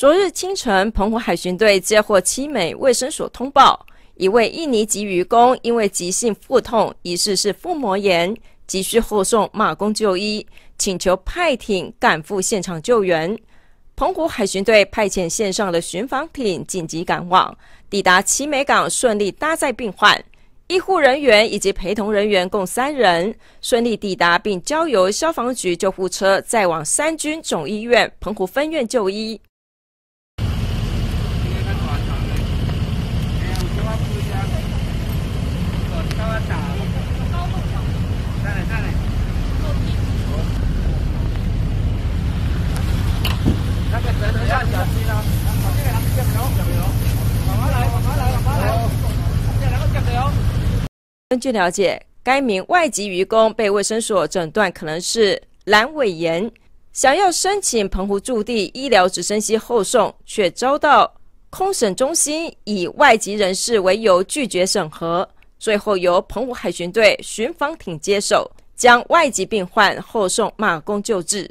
昨日清晨，澎湖海巡队接获七美卫生所通报，一位印尼籍渔工因为急性腹痛，疑似是腹膜炎，急需护送马公就医，请求派艇赶赴现场救援。澎湖海巡队派遣线上的巡防艇紧急赶往，抵达七美港，顺利搭载病患、医护人员以及陪同人员共三人，顺利抵达并交由消防局救护车，再往三军总医院澎湖分院就医。根据了解，该名外籍渔工被卫生所诊断可能是阑尾炎，想要申请澎湖驻地医疗直升机后送，却遭到空审中心以外籍人士为由拒绝审核，最后由澎湖海巡队巡防艇接手，将外籍病患后送马公救治。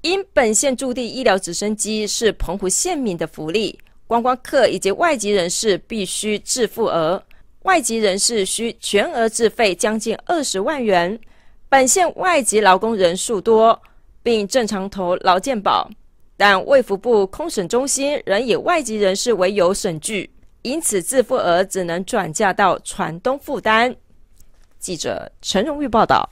因本县驻地医疗直升机是澎湖县民的福利，观光客以及外籍人士必须自付额。外籍人士需全额自费，将近二十万元。本县外籍劳工人数多，并正常投劳健保，但卫福部控审中心仍以外籍人士为由审拒，因此自付额只能转嫁到船东负担。记者陈荣玉报道。